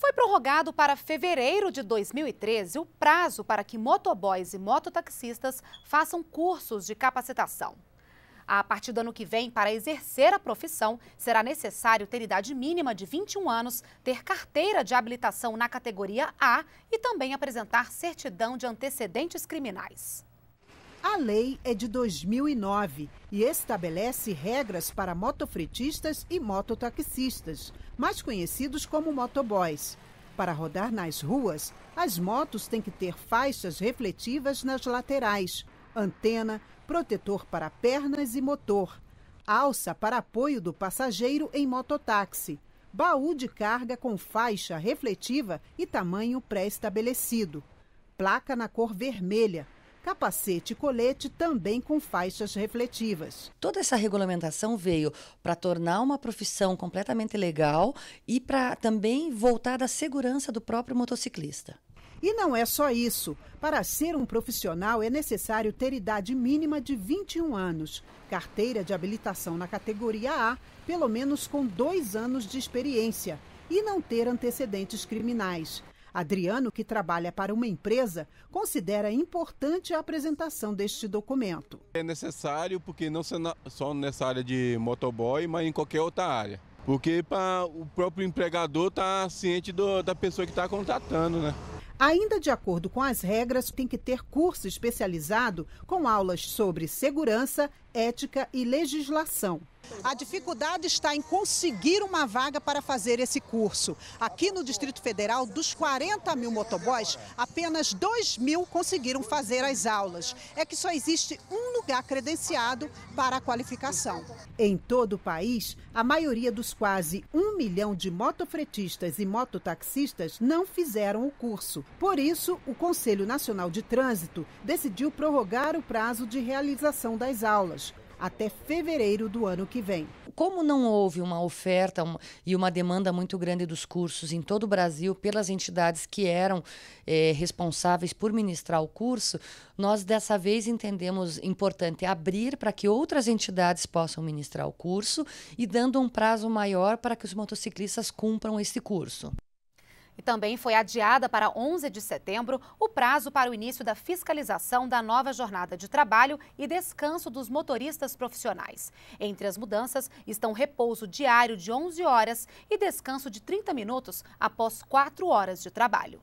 Foi prorrogado para fevereiro de 2013 o prazo para que motoboys e mototaxistas façam cursos de capacitação. A partir do ano que vem, para exercer a profissão, será necessário ter idade mínima de 21 anos, ter carteira de habilitação na categoria A e também apresentar certidão de antecedentes criminais. A lei é de 2009 e estabelece regras para motofretistas e mototaxistas, mais conhecidos como motoboys. Para rodar nas ruas, as motos têm que ter faixas refletivas nas laterais, antena, protetor para pernas e motor, alça para apoio do passageiro em mototáxi, baú de carga com faixa refletiva e tamanho pré-estabelecido, placa na cor vermelha capacete e colete também com faixas refletivas. Toda essa regulamentação veio para tornar uma profissão completamente legal e para também voltar da segurança do próprio motociclista. E não é só isso. Para ser um profissional é necessário ter idade mínima de 21 anos, carteira de habilitação na categoria A, pelo menos com dois anos de experiência, e não ter antecedentes criminais. Adriano, que trabalha para uma empresa, considera importante a apresentação deste documento. É necessário, porque não só nessa área de motoboy, mas em qualquer outra área. Porque para o próprio empregador está tá ciente do, da pessoa que está contratando, né? Ainda de acordo com as regras, tem que ter curso especializado com aulas sobre segurança, ética e legislação. A dificuldade está em conseguir uma vaga para fazer esse curso. Aqui no Distrito Federal, dos 40 mil motoboys, apenas 2 mil conseguiram fazer as aulas. É que só existe um lugar credenciado para a qualificação. Em todo o país, a maioria dos quase um milhão de motofretistas e mototaxistas não fizeram o curso. Por isso, o Conselho Nacional de Trânsito decidiu prorrogar o prazo de realização das aulas até fevereiro do ano que vem. Como não houve uma oferta e uma demanda muito grande dos cursos em todo o Brasil pelas entidades que eram é, responsáveis por ministrar o curso, nós dessa vez entendemos importante abrir para que outras entidades possam ministrar o curso e dando um prazo maior para que os motociclistas cumpram esse curso. E também foi adiada para 11 de setembro o prazo para o início da fiscalização da nova jornada de trabalho e descanso dos motoristas profissionais. Entre as mudanças estão repouso diário de 11 horas e descanso de 30 minutos após 4 horas de trabalho.